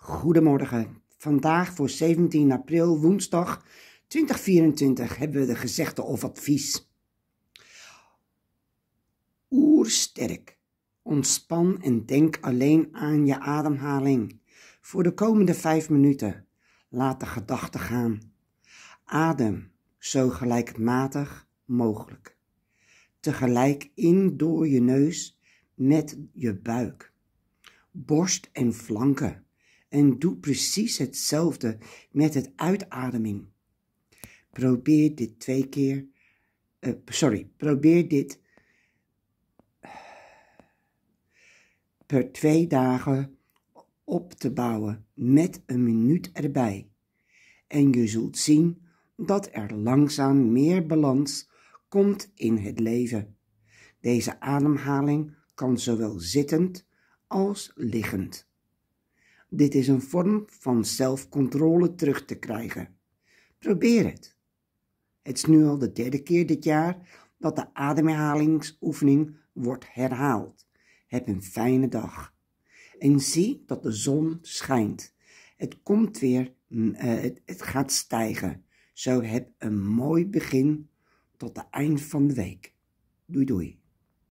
Goedemorgen. Vandaag voor 17 april, woensdag 2024, hebben we de gezegde of advies. Oersterk. Ontspan en denk alleen aan je ademhaling. Voor de komende vijf minuten. Laat de gedachten gaan. Adem zo gelijkmatig mogelijk. Tegelijk in door je neus met je buik, borst en flanken en doe precies hetzelfde met het uitademing. Probeer dit twee keer. Eh, sorry, probeer dit eh, per twee dagen op te bouwen met een minuut erbij. En je zult zien dat er langzaam meer balans komt in het leven. Deze ademhaling kan zowel zittend als liggend. Dit is een vorm van zelfcontrole terug te krijgen. Probeer het. Het is nu al de derde keer dit jaar dat de ademhalingsoefening wordt herhaald. Heb een fijne dag. En zie dat de zon schijnt. Het komt weer, uh, het, het gaat stijgen. Zo heb een mooi begin tot het eind van de week. Doei doei.